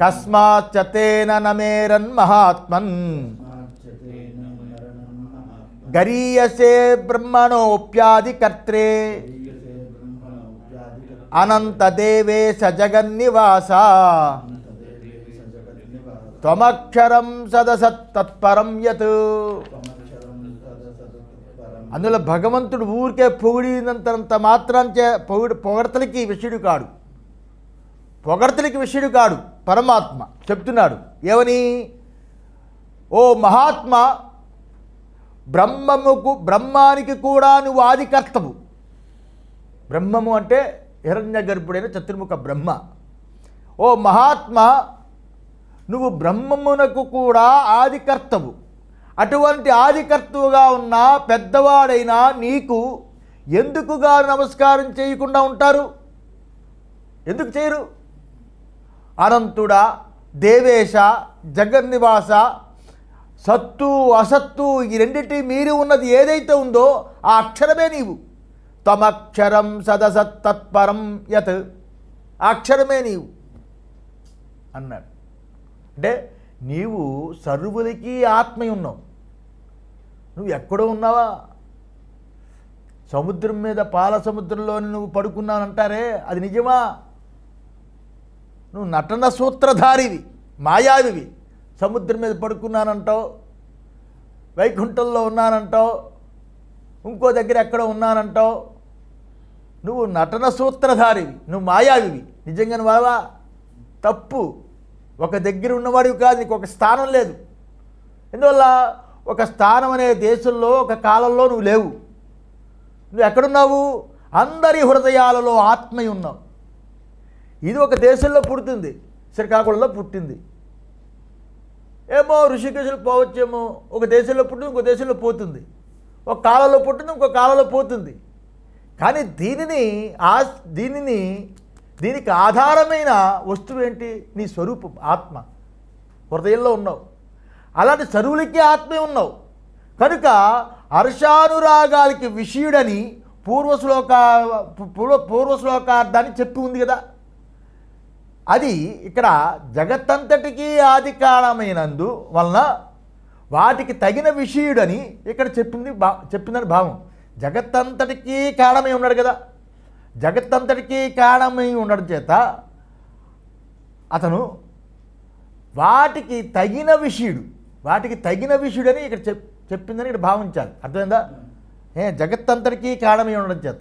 కస్మాచ్చతేన నమేరన్ మహాత్మన్ గరీయసే బ్రహ్మణోప్యాధికర్త్రే అనంతదేవే సజగన్నివాస త్వమక్షరం సదసత్తత్పరం యత్ అందులో భగవంతుడు ఊరికే పొగిడినంత మాత్రం చే పొగిడి పొగడతలకి విషుడు కాడు పొగడతలకి విషుడు కాడు పరమాత్మ చెప్తున్నాడు ఏమని ఓ మహాత్మ బ్రహ్మముకు బ్రహ్మానికి కూడా నువ్వు ఆదికర్తవు బ్రహ్మము అంటే హిరణ్య గర్భుడైన చతుర్ముఖ బ్రహ్మ ఓ మహాత్మ నువ్వు బ్రహ్మమునకు కూడా ఆదికర్తవు అటువంటి ఆదికర్తవుగా ఉన్న పెద్దవాడైనా నీకు ఎందుకుగా నమస్కారం చేయకుండా ఉంటారు ఎందుకు చేయరు అనంతుడ దేవేశ జగన్నివాస సత్తు అసత్తు ఈ రెండింటి మీరు ఉన్నది ఏదైతే ఉందో ఆ అక్షరమే నీవు తమక్షరం సదసత్తత్పరం యత్ ఆ అక్షరమే నీవు అన్నాడు అంటే నీవు సర్వులకి ఆత్మయ ఉన్నావు నువ్వు ఎక్కడో ఉన్నావా సముద్రం మీద పాల సముద్రంలో నువ్వు పడుకున్నానంటారే అది నిజమా నువ్వు నటన సూత్రధారివి మాయావివి సముద్రం మీద పడుకున్నానంటావు వైకుంఠంలో ఉన్నానంటావు ఇంకో దగ్గర ఎక్కడ ఉన్నానంటావు నువ్వు నటన సూత్రధారివి నువ్వు మాయావివి నిజంగా నువ్వావా తప్పు ఒక దగ్గర ఉన్నవాడివి కాదు నీకు ఒక స్థానం లేదు ఎందువల్ల ఒక స్థానం అనే దేశంలో ఒక కాలంలో నువ్వు లేవు నువ్వు ఎక్కడున్నావు అందరి హృదయాలలో ఆత్మయున్నావు ఇది ఒక దేశంలో పుడుతుంది శ్రీకాకుళంలో పుట్టింది ఏమో ఋషికేశులు పోవచ్చేమో ఒక దేశంలో పుట్టింది ఇంకో దేశంలో పోతుంది ఒక కాలంలో పుట్టింది ఇంకో కాలంలో పోతుంది కానీ దీనిని ఆ దీనిని దీనికి ఆధారమైన వస్తువు ఏంటి నీ స్వరూపం ఆత్మ హృదయంలో ఉన్నావు అలాంటి చరువులకే ఆత్మే ఉన్నావు కనుక హర్షానురాగాలకి విషయుడని పూర్వశ్లోక పూర్వ పూర్వశ్లోకార్థాన్ని చెప్పి ఉంది కదా అది ఇక్కడ జగత్తంతటికీ ఆది కారణమైనందు వలన వాటికి తగిన విషయుడని ఇక్కడ చెప్పింది బా చెప్పిందని భావం జగత్తంతటికీ కారణమై ఉన్నాడు కదా జగత్తంతటికీ కారణమై ఉండడం చేత అతను వాటికి తగిన విషయుడు వాటికి తగిన విషయుడని ఇక్కడ చెప్ చెప్పిందని ఇక్కడ భావించాలి అర్థమైందా ఏ జగత్తంతటికీ కారణమై ఉండడం చేత